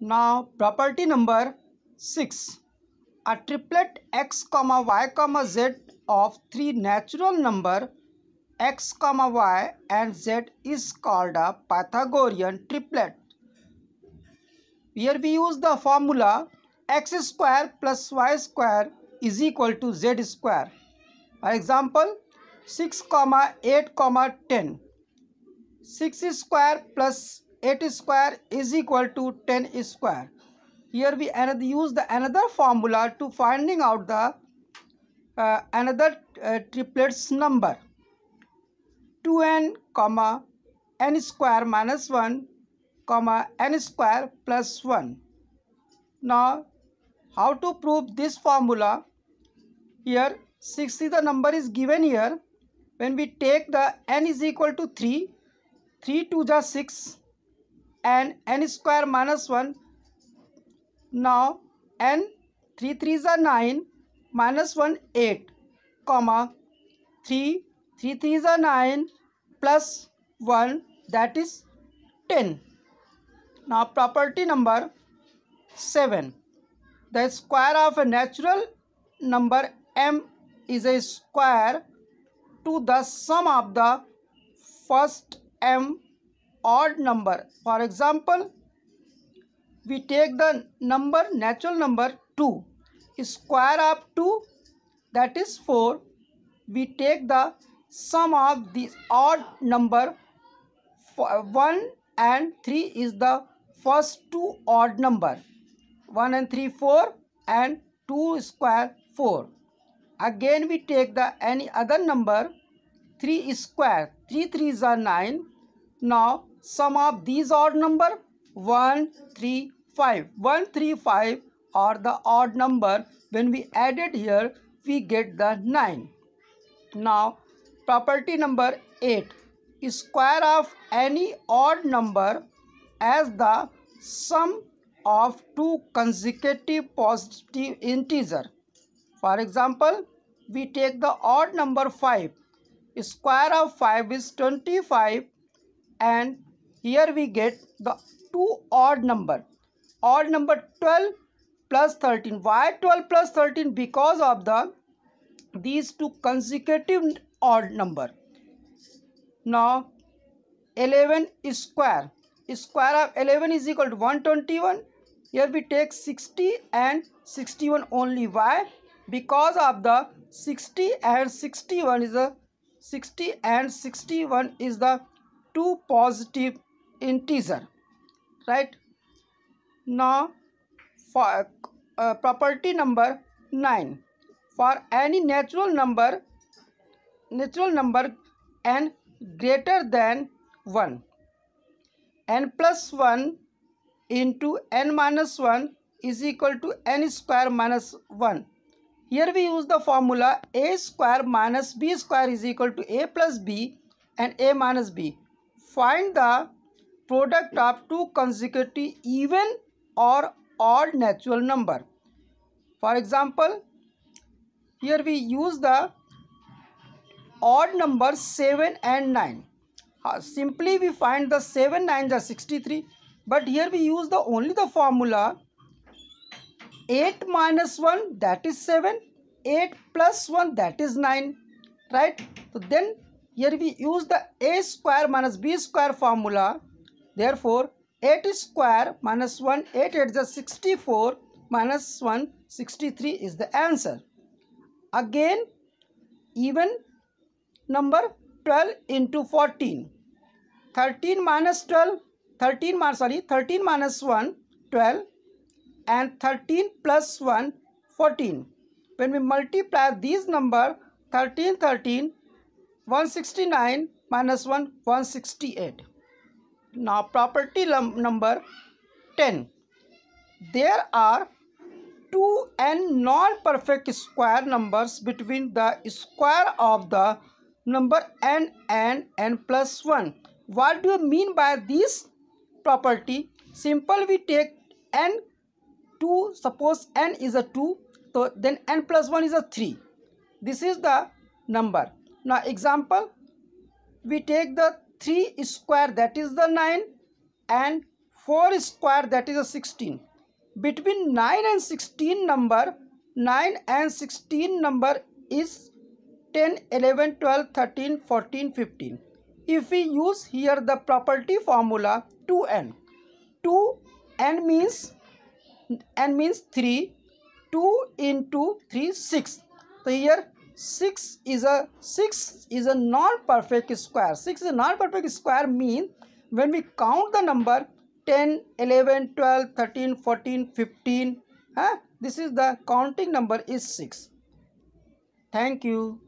now property number 6 a triplet x comma y comma z of three natural number x comma y and z is called a pythagorean triplet here we use the formula x square plus y square is equal to z square for example 6 comma 8 comma 10 6 square plus 8 square is equal to 10 square here we another use the another formula to finding out the uh, another uh, triplets number 2n comma n square minus 1 comma n square plus 1 now how to prove this formula here 60 the number is given here when we take the n is equal to 3 3 to the 6 and n square minus 1. Now n 3 three is a 9 minus 1 8 comma 3 3 is a 9 plus 1 that is 10. Now property number 7. The square of a natural number m is a square to the sum of the first m odd number. For example, we take the number natural number 2. Square of 2 that is 4. We take the sum of the odd number 1 and 3 is the first two odd number. 1 and 3 4 and 2 square 4. Again we take the any other number 3 square. 3 3s are 9 now sum of these odd number 1, 3, 5. 1, 3, 5 are the odd number. When we add it here, we get the 9. Now property number 8. Square of any odd number as the sum of two consecutive positive integer. For example, we take the odd number 5. Square of 5 is 25 and here we get the two odd number odd number 12 plus 13 why 12 plus 13 because of the these two consecutive odd number now 11 square square of 11 is equal to 121 here we take 60 and 61 only why because of the 60 and 61 is the 60 and 61 is the two positive integer right now for uh, property number 9 for any natural number natural number n greater than 1 n plus 1 into n minus 1 is equal to n square minus 1 here we use the formula a square minus b square is equal to a plus b and a minus b Find the product of two consecutive even or odd natural number. For example, here we use the odd number 7 and 9. Uh, simply we find the 7 9 are 63 but here we use the only the formula 8 minus 1 that is 7 8 plus 1 that is 9 right so then here we use the a square minus b square formula. Therefore, 8 square minus 1, 8 8 is 64 minus 1, 63 is the answer. Again, even number 12 into 14. 13 minus 12, 13 minus, sorry, 13 minus 1, 12 and 13 plus 1, 14. When we multiply these number 13, 13 169 minus 1 168 now property number 10 there are two n non-perfect square numbers between the square of the number n and n plus 1 what do you mean by this property simple we take n 2 suppose n is a 2 so then n plus 1 is a 3 this is the number now example we take the 3 square that is the 9 and 4 square that is a 16 between 9 and 16 number 9 and 16 number is 10 11 12 13 14 15 if we use here the property formula 2n 2n means n means 3 2 into 3 6 so here 6 is a 6 is a non-perfect square 6 is a non-perfect square means when we count the number 10 11 12 13 14 15 huh? this is the counting number is 6 thank you